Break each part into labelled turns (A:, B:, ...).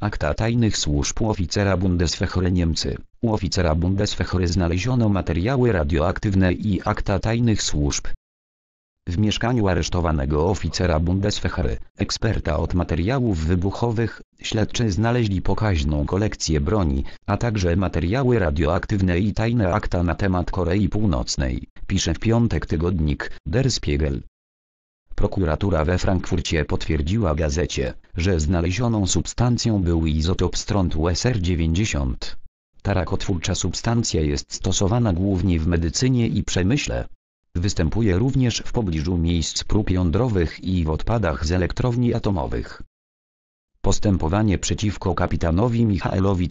A: akta tajnych służb u oficera Bundeswehry Niemcy. U oficera Bundeswehry znaleziono materiały radioaktywne i akta tajnych służb. W mieszkaniu aresztowanego oficera Bundeswehry, eksperta od materiałów wybuchowych, śledczy znaleźli pokaźną kolekcję broni, a także materiały radioaktywne i tajne akta na temat Korei Północnej, pisze w piątek tygodnik Der Spiegel. Prokuratura we Frankfurcie potwierdziła gazecie, że znalezioną substancją był izotop strąd USR90. Ta rakotwórcza substancja jest stosowana głównie w medycynie i przemyśle. Występuje również w pobliżu miejsc prób jądrowych i w odpadach z elektrowni atomowych. Postępowanie przeciwko kapitanowi Michaelowi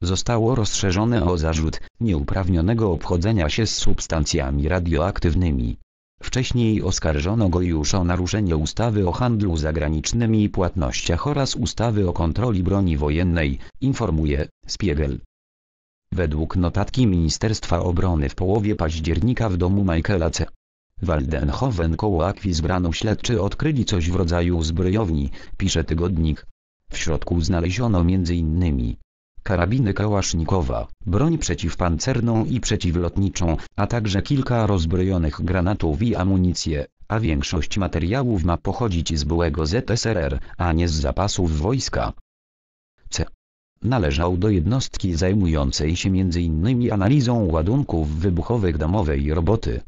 A: Zostało rozszerzone o zarzut nieuprawnionego obchodzenia się z substancjami radioaktywnymi. Wcześniej oskarżono go już o naruszenie ustawy o handlu zagranicznymi i płatnościach oraz ustawy o kontroli broni wojennej, informuje Spiegel. Według notatki Ministerstwa Obrony w połowie października w domu Michaela C. Waldenhoven koło Akwi śledczy odkryli coś w rodzaju zbrojowni, pisze tygodnik. W środku znaleziono m.in karabiny kałasznikowa, broń przeciwpancerną i przeciwlotniczą, a także kilka rozbrojonych granatów i amunicję, a większość materiałów ma pochodzić z byłego ZSRR, a nie z zapasów wojska. C. Należał do jednostki zajmującej się m.in. analizą ładunków wybuchowych domowej roboty.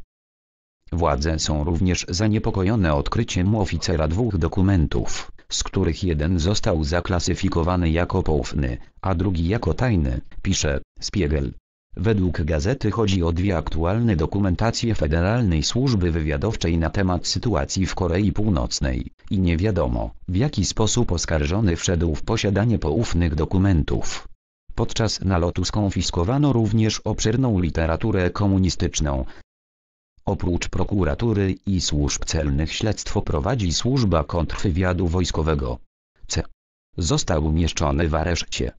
A: Władze są również zaniepokojone odkryciem oficera dwóch dokumentów z których jeden został zaklasyfikowany jako poufny, a drugi jako tajny, pisze Spiegel. Według gazety chodzi o dwie aktualne dokumentacje Federalnej Służby Wywiadowczej na temat sytuacji w Korei Północnej i nie wiadomo, w jaki sposób oskarżony wszedł w posiadanie poufnych dokumentów. Podczas nalotu skonfiskowano również obszerną literaturę komunistyczną, Oprócz prokuratury i służb celnych śledztwo prowadzi służba kontrwywiadu wojskowego. C. Został umieszczony w areszcie.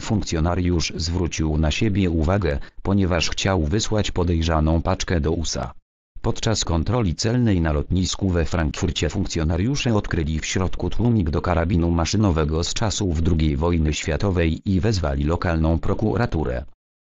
A: Funkcjonariusz zwrócił na siebie uwagę, ponieważ chciał wysłać podejrzaną paczkę do USA. Podczas kontroli celnej na lotnisku we Frankfurcie funkcjonariusze odkryli w środku tłumik do karabinu maszynowego z czasów II wojny światowej i wezwali lokalną prokuraturę.